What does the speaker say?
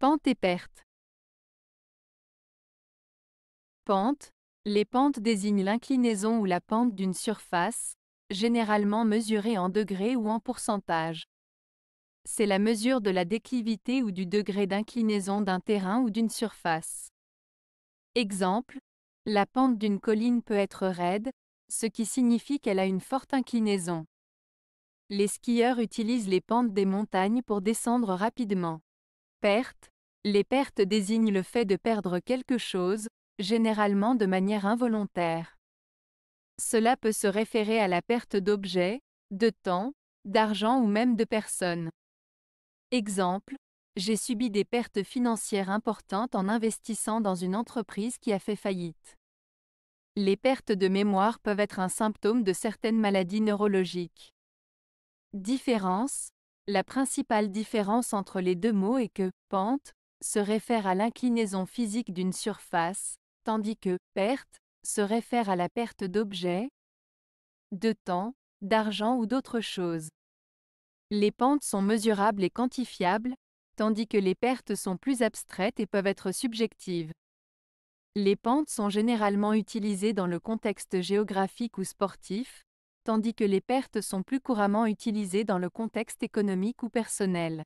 Pente et perte. Pente. Les pentes désignent l'inclinaison ou la pente d'une surface, généralement mesurée en degrés ou en pourcentage. C'est la mesure de la déclivité ou du degré d'inclinaison d'un terrain ou d'une surface. Exemple, la pente d'une colline peut être raide, ce qui signifie qu'elle a une forte inclinaison. Les skieurs utilisent les pentes des montagnes pour descendre rapidement. Perte. Les pertes désignent le fait de perdre quelque chose, généralement de manière involontaire. Cela peut se référer à la perte d'objets, de temps, d'argent ou même de personnes. Exemple, j'ai subi des pertes financières importantes en investissant dans une entreprise qui a fait faillite. Les pertes de mémoire peuvent être un symptôme de certaines maladies neurologiques. Différence, la principale différence entre les deux mots est que pente se réfère à l'inclinaison physique d'une surface, tandis que perte se réfère à la perte d'objets, de temps, d'argent ou d'autres choses. Les pentes sont mesurables et quantifiables, tandis que les pertes sont plus abstraites et peuvent être subjectives. Les pentes sont généralement utilisées dans le contexte géographique ou sportif, tandis que les pertes sont plus couramment utilisées dans le contexte économique ou personnel.